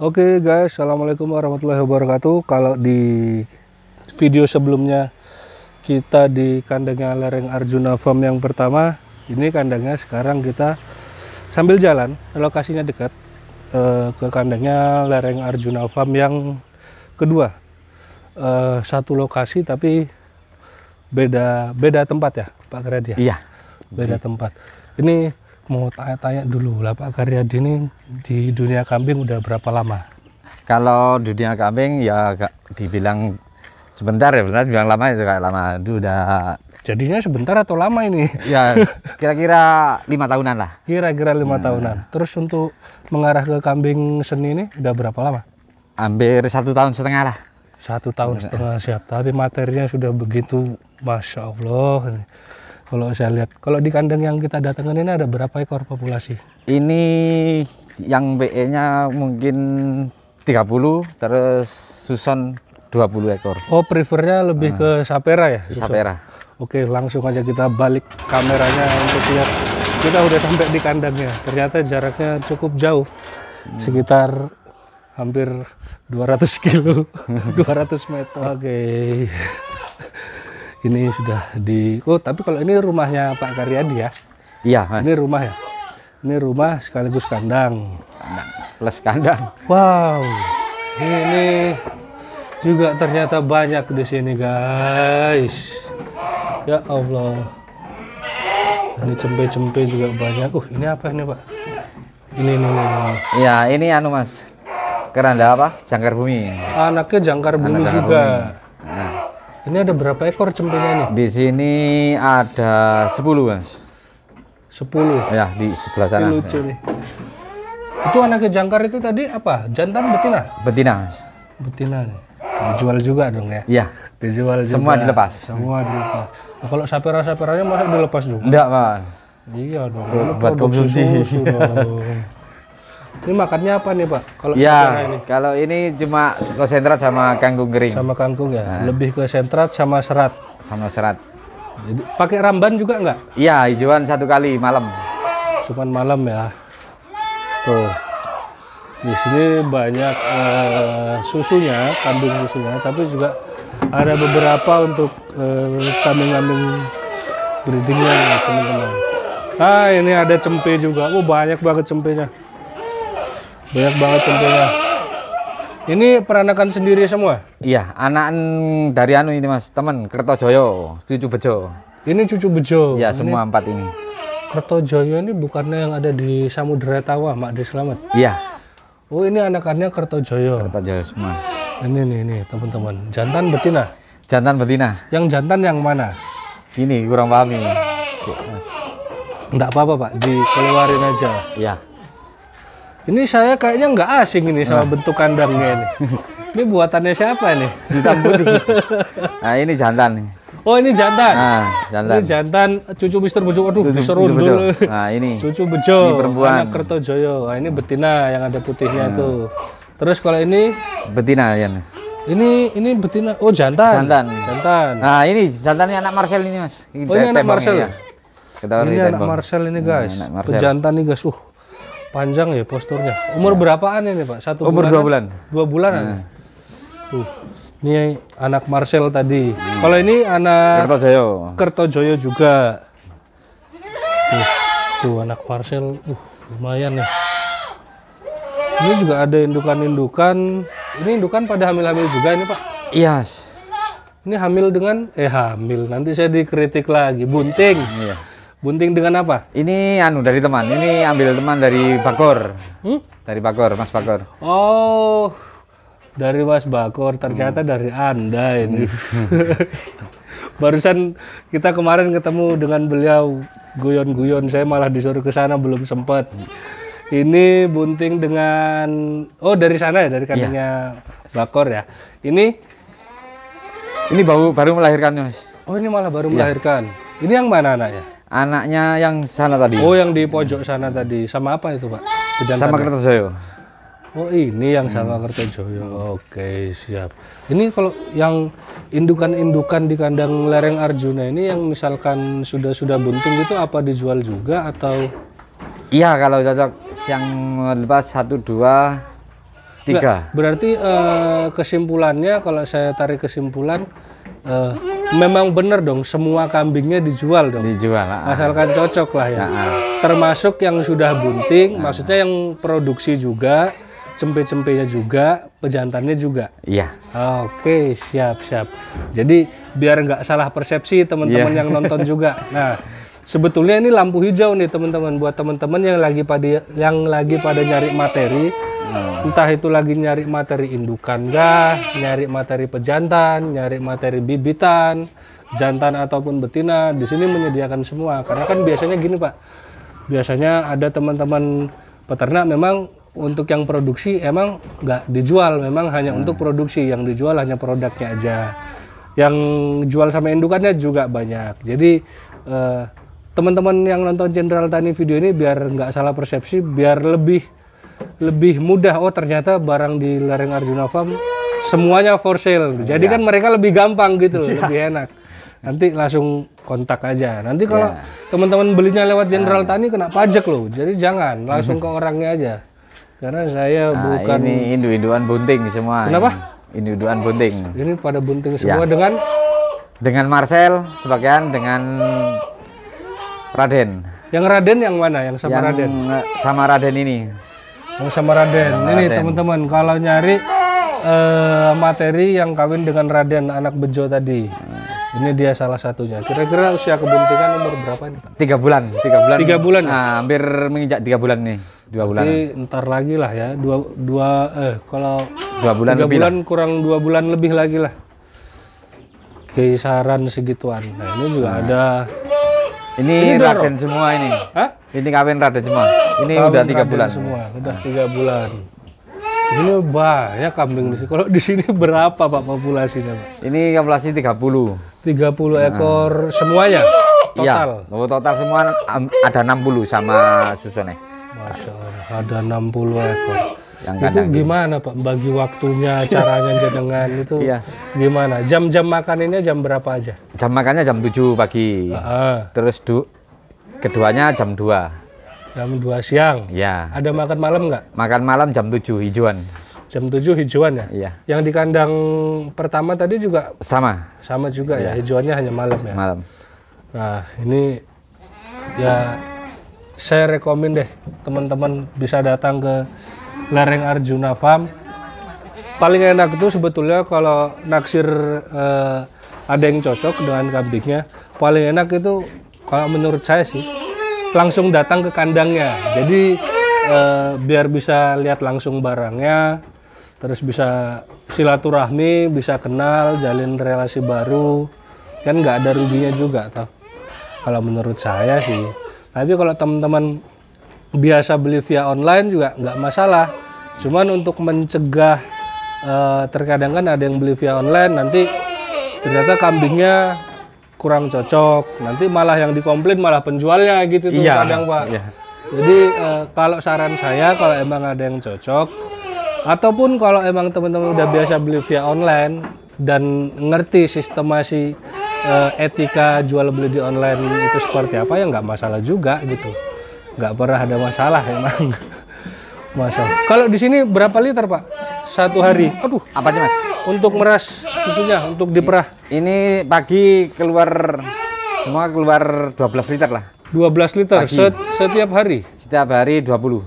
Oke okay guys, Assalamualaikum warahmatullahi wabarakatuh. Kalau di video sebelumnya kita di kandangnya lereng Arjuna Farm yang pertama, ini kandangnya sekarang kita sambil jalan, lokasinya dekat eh, ke kandangnya lereng Arjuna Farm yang kedua. Eh, satu lokasi tapi beda beda tempat ya, Pak Kredia? Iya. Beda tempat. Ini mau tanya-tanya dulu lah Pak Karyadi ini di dunia kambing udah berapa lama? Kalau dunia kambing ya dibilang sebentar ya benar bilang lama itu kayak lama itu udah jadinya sebentar atau lama ini ya kira-kira lima tahunan lah kira-kira lima hmm. tahunan terus untuk mengarah ke kambing seni ini udah berapa lama hampir satu tahun setengah lah satu tahun setengah siap tapi materinya sudah begitu masya allah kalau saya lihat, kalau di kandang yang kita datangkan ini ada berapa ekor populasi? Ini yang BE-nya mungkin 30, terus Susan 20 ekor. Oh, prefernya lebih hmm. ke Sapera ya? Susan? Sapera. Oke, langsung aja kita balik kameranya untuk lihat. Kita udah sampai di kandangnya. Ternyata jaraknya cukup jauh. Hmm. Sekitar hampir 200 kilo, 200 meter. Oke. Okay ini sudah di oh tapi kalau ini rumahnya Pak Karyadi ya iya mas. ini rumah ya ini rumah sekaligus kandang kandang plus kandang wow ini juga ternyata banyak di sini guys ya Allah ini cempe-cempe juga banyak uh ini apa ini pak ini ini, ini. ya ini anu mas keranda apa jangkar bumi anaknya jangkar bumi Anak juga bumi. Ini ada berapa ekor cempinya nih? Di sini ada 10, Mas. 10. Ya, di sebelah sana. Ini lucu ya. nih. Itu anak jangkar itu tadi apa? Jantan betina? Betina, Mas. Betina nih. Dijual juga dong ya? Iya. Dijual Semua dilepas. Semua dilepas. Nah, kalau sapera-saperanya masih dilepas juga? Enggak, Mas. Iya dong. Buat konsumsi. Ini makannya apa nih Pak? Kalau ya, ini? kalau ini cuma konsentrat sama kangkung kering. Sama kangkung ya. Nah. Lebih konsentrat sama serat. Sama serat. Jadi pakai ramban juga nggak? Iya, hijauan satu kali malam. Cuman malam ya. Tuh. Di sini banyak uh, susunya, kambing susunya, tapi juga ada beberapa untuk eh, kambing-kambing uh, breedingnya teman-teman. Ah ini ada cempe juga, oh banyak banget cempenya. Banyak banget contohnya. Ini peranakan sendiri semua? Iya, anak dari anu ini mas, teman Kertojoyo, cucu Bejo. Ini cucu Bejo? Iya, semua empat ini. Kertojoyo ini bukannya yang ada di Samudera tawah Mak Di Selamat? Iya. Oh, ini anakannya Kertojoyo? Kertojoyo semua. Ini nih, ini teman-teman. Jantan betina? Jantan betina. Yang jantan yang mana? Ini, kurang paham ini. Enggak apa-apa, Pak. Dikeluarin aja. Iya. Ini saya kayaknya nggak asing ini sama ah. bentuk kandangnya ini. Ini buatannya siapa ini? Jantan putih. nah ini jantan nih. Oh ini jantan. Nah, jantan. Ini jantan cucu Mister Bejo. Aduh, diserundul. Nah, ini. Cucu Bejo. Ini perempuan. Anak Kertojoyo. Nah, ini betina yang ada putihnya hmm. Ah. tuh. Terus kalau ini betina ya. Ini ini betina. Oh, jantan. Jantan. Jantan. Nah, ini jantannya anak Marcel ini, Mas. Ini oh, ini anak Marcel. Ya. ini anak Marcel ini, guys. Nah, anak Marcel. Jantan nih, guys. Uh, Panjang ya posturnya. Umur ya. berapaan ini Pak? Satu Umur bulan dua bulan. Dua bulan Hmm. Tuh. Ini anak Marcel tadi. Hmm. Kalau ini anak Kertojoyo. Kertojoyo juga. Tuh, tuh anak Marcel. Uh, lumayan ya. Ini juga ada indukan-indukan. Ini indukan pada hamil-hamil juga ini Pak. Iya. Yes. Ini hamil dengan eh hamil. Nanti saya dikritik lagi bunting. Iya. Bunting dengan apa? Ini anu dari teman. Ini ambil teman dari Bakor. Hmm? Dari Bakor, Mas Bakor. Oh. Dari Mas Bakor, ternyata hmm. dari Anda ini. Hmm. Barusan kita kemarin ketemu dengan beliau guyon-guyon saya malah disuruh ke sana belum sempat. Ini bunting dengan oh dari sana ya dari iya. kandangnya ya. Bakor ya. Ini ini baru baru melahirkan Mas. Oh ini malah baru iya. melahirkan. Ini yang mana anaknya? Anaknya yang sana tadi. Oh, yang di pojok sana tadi. Sama apa itu, Pak? Pejantan sama Kertojoyo. Oh, ini yang sama hmm. Kertojoyo. Oke, siap. Ini kalau yang indukan-indukan di kandang lereng Arjuna ini yang misalkan sudah-sudah bunting itu apa dijual juga atau Iya, kalau cocok siang lepas satu dua Tiga. Nggak, berarti uh, kesimpulannya kalau saya tarik kesimpulan uh, memang benar dong semua kambingnya dijual dong. Dijual. Uh, Asalkan cocok lah ya. Uh, Termasuk yang sudah bunting, uh, maksudnya yang produksi juga, cempe-cempenya juga, pejantannya juga. Iya. Oke, siap siap. Jadi biar nggak salah persepsi teman-teman yeah. yang nonton juga. Nah, sebetulnya ini lampu hijau nih teman-teman buat teman-teman yang lagi pada yang lagi pada nyari materi hmm. entah itu lagi nyari materi indukan gak nyari materi pejantan nyari materi bibitan jantan ataupun betina di sini menyediakan semua karena kan biasanya gini pak biasanya ada teman-teman peternak memang untuk yang produksi emang nggak dijual memang hanya hmm. untuk produksi yang dijual hanya produknya aja yang jual sama indukannya juga banyak jadi eh, teman-teman yang nonton Jenderal Tani video ini biar nggak salah persepsi, biar lebih lebih mudah. Oh ternyata barang di lereng Arjuna Farm semuanya for sale. Jadi ya. kan mereka lebih gampang gitu, ya. lebih enak. Nanti langsung kontak aja. Nanti kalau ya. teman-teman belinya lewat Jenderal nah. Tani kena pajak loh. Jadi jangan langsung ke orangnya aja. Karena saya nah, bukan ini induan bunting semua. Kenapa? Induan bunting. Ini pada bunting iya. semua ya. dengan dengan Marcel sebagian dengan Raden. Yang Raden yang mana? Yang sama yang Raden. Sama Raden ini. Yang sama Raden. Yang ini teman-teman kalau nyari uh, materi yang kawin dengan Raden anak Bejo tadi. Ini dia salah satunya. Kira-kira usia kebuntingan umur berapa ini Pak? Tiga bulan. Tiga bulan. Tiga bulan. Nah, hampir menginjak tiga bulan nih. Dua bulan. Jadi ntar lagi lah ya. Dua dua eh kalau dua bulan tiga lebih bulan kurang dua bulan lebih lagi lah. Kisaran segituan. Nah ini juga nah. ada ini, ini raden semua ini. Hah? Ini kawin raden semua. Ini kawin udah tiga bulan. Semua, udah tiga bulan. Ini banyak kambing di sini. Kalau di sini berapa Pak populasinya, Pak? Ini populasi Tiga puluh nah. ekor nah. semuanya iya. total. Ya, total semua ada enam puluh sama susunnya. Masya Allah, ada enam puluh ekor yang kadang itu gimana Pak bagi waktunya caranya jenengan itu iya. gimana jam-jam makan ini jam berapa aja jam makannya jam 7 pagi uh -huh. terus du keduanya jam 2 jam 2 siang ya ada makan malam nggak makan malam jam 7 hijauan jam 7 hijauan ya iya. yang di kandang pertama tadi juga sama sama juga ya? iya. ya hijauannya hanya malam ya malam nah ini ya saya rekomen deh teman-teman bisa datang ke lereng Arjuna Farm. Paling enak itu sebetulnya kalau naksir eh, ada yang cocok dengan kambingnya, paling enak itu kalau menurut saya sih langsung datang ke kandangnya. Jadi eh, biar bisa lihat langsung barangnya, terus bisa silaturahmi, bisa kenal, jalin relasi baru, kan nggak ada ruginya juga tau? Kalau menurut saya sih. Tapi kalau teman-teman biasa beli via online juga nggak masalah. Cuman untuk mencegah eh, terkadang kan ada yang beli via online nanti ternyata kambingnya kurang cocok. Nanti malah yang dikomplain malah penjualnya gitu tuh iya, kadang Pak. Iya. Jadi eh, kalau saran saya kalau emang ada yang cocok ataupun kalau emang teman-teman udah biasa beli via online dan ngerti sistemasi uh, etika jual beli di online itu seperti apa ya nggak masalah juga gitu nggak pernah ada masalah emang masalah kalau di sini berapa liter pak satu hari aduh apa aja mas untuk meras susunya untuk diperah ini pagi keluar semua keluar 12 liter lah 12 liter setiap set, setiap hari setiap hari 20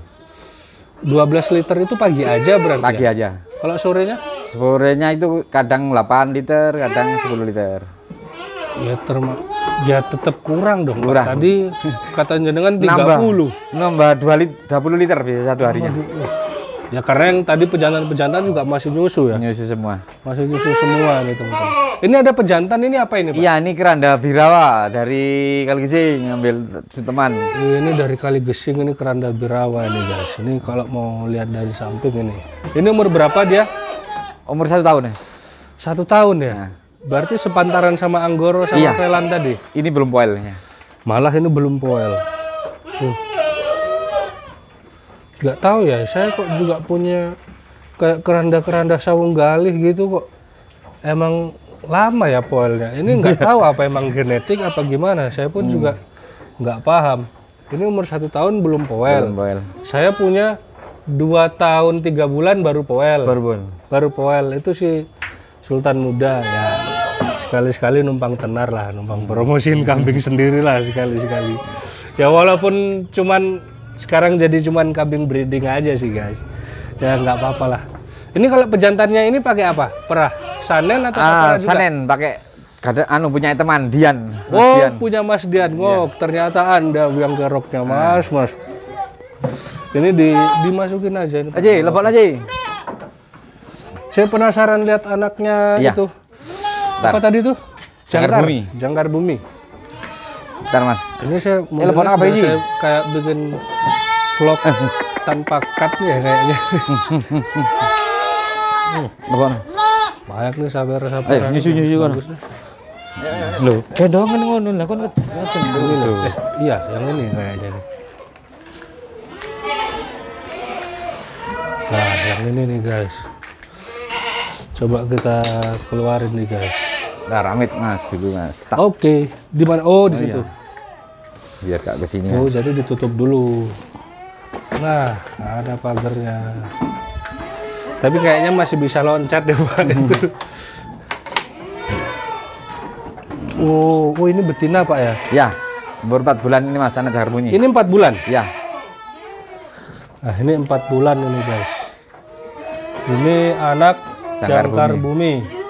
12 liter itu pagi aja berarti ya? pagi ya? aja kalau sorenya sorenya itu kadang 8 liter kadang 10 liter ya termasuk Ya tetap kurang dong. Kurang. Pak. Tadi kata jenengan 30. Nambah, nambah 2 lit, 20 liter bisa satu harinya. Ya karena yang tadi pejantan-pejantan juga masih nyusu ya. Nyusu semua. Masih nyusu semua nih gitu, teman-teman. Ini ada pejantan ini apa ini Pak? Iya ini keranda birawa dari Kali Kaligesing ngambil teman. Ini dari Kali Kaligesing ini keranda birawa ini guys. Ini kalau mau lihat dari samping ini. Ini umur berapa dia? Umur satu tahun ya. Satu tahun ya. Nah. Berarti sepantaran sama Anggoro sama iya. Velan tadi? Ini belum poelnya. Malah ini belum poel. Uh. Gak tahu ya, saya kok juga punya kayak keranda-keranda sawung galih gitu kok. Emang lama ya poelnya. Ini nggak tahu apa emang genetik apa gimana. Saya pun hmm. juga nggak paham. Ini umur satu tahun belum poel. Belum poel. Saya punya dua tahun tiga bulan baru poel. Baru poel. Baru poel itu si Sultan Muda ya sekali-sekali numpang tenar lah, numpang promosiin kambing sendiri lah sekali-sekali. Ya walaupun cuman sekarang jadi cuman kambing breeding aja sih guys. Ya nggak apa-apa lah. Ini kalau pejantannya ini pakai apa? Perah, sanen atau uh, ah, apa? Sanen pakai kadang anu punya teman Dian. Mas oh, Dian. punya Mas Dian. Oh, ternyata Anda yang garoknya Mas, Mas. Ini di dimasukin aja aja Aji, lepas aja. Saya penasaran lihat anaknya iya. itu. Apa tadi tuh? Jangkar, bumi. Jangkar bumi. Bentar mas. Ini saya telepon apa ya, ini? Kayak bikin vlog tanpa cut ya kayaknya. Telepon. Banyak nih sabar-sabar. Eh, nyusu nyusu kan. Lo, kedongan ngono lah kon ngoten lho. Iya, yang ini kayaknya jadi, Nah, yang ini nih guys. Coba kita keluarin nih guys. Nah, ramit mas dulu mas. Oke, okay. di mana? Oh di oh, situ. Iya. Biar kak kesini. Oh jadi ditutup dulu. Nah ada pagernya. Tapi kayaknya masih bisa loncat deh pak hmm. itu. Oh, oh ini betina pak ya? Ya, umur 4 bulan ini mas anak jagar bunyi. Ini 4 bulan? Ya. Nah ini 4 bulan ini guys. Ini anak jangkar, jangkar bumi. bumi.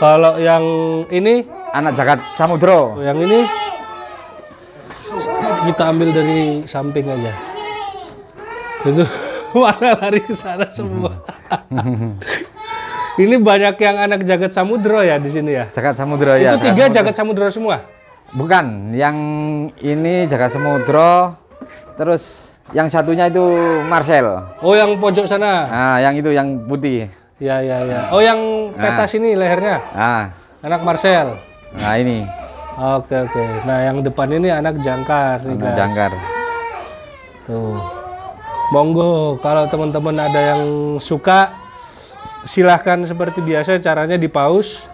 Kalau yang ini anak jagat samudro. Yang ini kita ambil dari samping aja. Itu warna lari ke sana semua. ini banyak yang anak jagat samudro ya di sini ya. Jagat samudro ya. Itu tiga jagat samudro semua. Bukan, yang ini jagat samudro, terus yang satunya itu Marcel. Oh, yang pojok sana. Nah, yang itu yang putih. Ya, ya, ya. Ah. Oh, yang petas nah. ini lehernya? Ah. Anak Marcel. Nah, ini. Oke, oke. Nah, yang depan ini anak jangkar anak guys. jangkar. Tuh. Monggo kalau teman-teman ada yang suka silahkan seperti biasa caranya di pause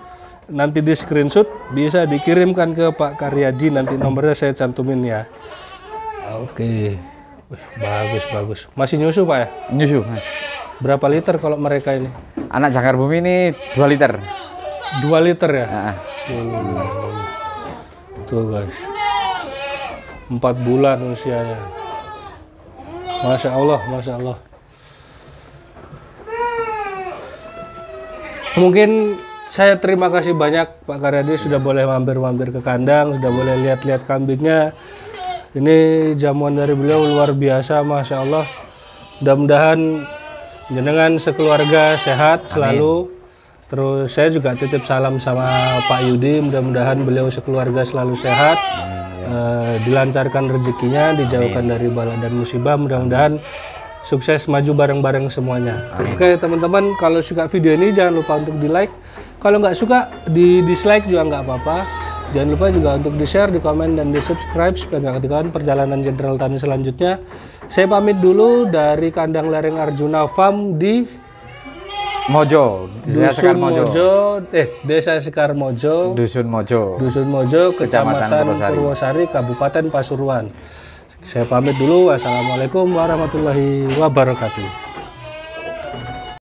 nanti di screenshot bisa dikirimkan ke Pak Karyadi nanti nomornya saya cantumin ya oke bagus bagus masih nyusu pak ya nyusu berapa liter kalau mereka ini Anak Jangkar Bumi ini 2 liter. 2 liter ya? Nah. guys. 4 bulan usianya. Masya Allah, Masya Allah. Mungkin saya terima kasih banyak Pak Karyadi sudah boleh mampir-mampir ke kandang, sudah boleh lihat-lihat kambingnya. Ini jamuan dari beliau luar biasa, masya Allah. Mudah-mudahan Jenengan sekeluarga sehat selalu. Terus saya juga titip salam sama Pak Yudi, mudah-mudahan beliau sekeluarga selalu sehat, Amin. Uh, dilancarkan rezekinya, dijauhkan Amin. dari bala dan musibah, mudah-mudahan sukses maju bareng-bareng semuanya. Amin. Oke teman-teman, kalau suka video ini jangan lupa untuk di like. Kalau nggak suka di dislike juga nggak apa-apa. Jangan lupa juga untuk di-share, di-komen, dan di-subscribe supaya nggak ketinggalan perjalanan Jenderal Tani selanjutnya. Saya pamit dulu dari kandang lereng Arjuna Farm di Mojo, Desa Dusun Sekar Mojo. Mojo. Eh, Desa Sekar Mojo. Dusun Mojo. Dusun Mojo, Kecamatan, Kecamatan Purwosari, Kabupaten Pasuruan. Saya pamit dulu. Wassalamualaikum warahmatullahi wabarakatuh.